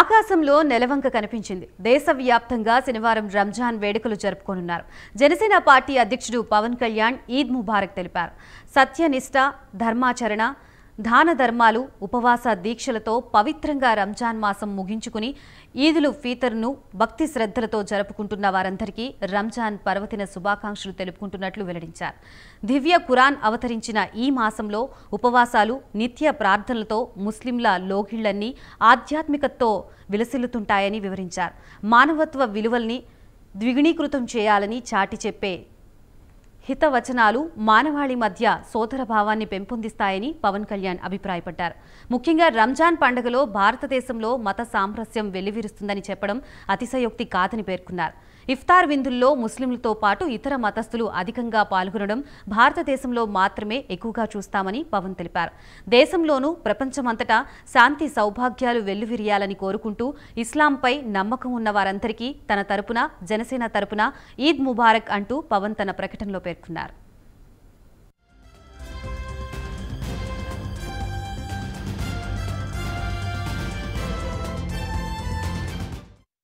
ఆకాశంలో నెలవంక కనిపించింది దేశవ్యాప్తంగా శనివారం రంజాన్ వేడుకలు జరుపుకోనున్నారు జనసేన పార్టీ అధ్యక్షుడు పవన్ కళ్యాణ్ ఈద్ ముబారక్ తెలిపారు సత్యనిష్ట ధర్మాచరణ దాన ధర్మాలు ఉపవాస దీక్షలతో పవిత్రంగా రంజాన్ మాసం ముగించుకుని ఈదులు ఫీతర్ను భక్తి శ్రద్ధలతో జరుపుకుంటున్న వారందరికీ రంజాన్ పర్వతిన శుభాకాంక్షలు తెలుపుకుంటున్నట్లు వెల్లడించారు దివ్య ఖురాన్ అవతరించిన ఈ మాసంలో ఉపవాసాలు నిత్య ప్రార్థనలతో ముస్లింల లోగిళ్లన్నీ ఆధ్యాత్మికతతో విలసిల్లుతుంటాయని వివరించారు మానవత్వ విలువల్ని ద్విగుణీకృతం చేయాలని చాటి చెప్పే హితవచనాలు మానవాళి మధ్య సోదర భావాన్ని పెంపొందిస్తాయని పవన్ కళ్యాణ్ అభిప్రాయపడ్డారు ముఖ్యంగా రంజాన్ పండుగలో భారతదేశంలో మత సామరస్యం వెలివిరుస్తుందని చెప్పడం అతిశయోక్తి కాదని పేర్కొన్నారు ఇఫ్తార్ విందుల్లో ముస్లింలతో పాటు ఇతర మతస్థులు అధికంగా పాల్గొనడం భారతదేశంలో మాత్రమే ఎక్కువగా చూస్తామని పవన్ తెలిపారు దేశంలోనూ ప్రపంచమంతటా శాంతి సౌభాగ్యాలు వెల్లువిరియాలని కోరుకుంటూ ఇస్లాంపై నమ్మకం ఉన్న వారందరికీ తన తరపున జనసేన తరపున ఈద్ ముబారక్ అంటూ పవన్ తన ప్రకటనలో పేర్కొన్నారు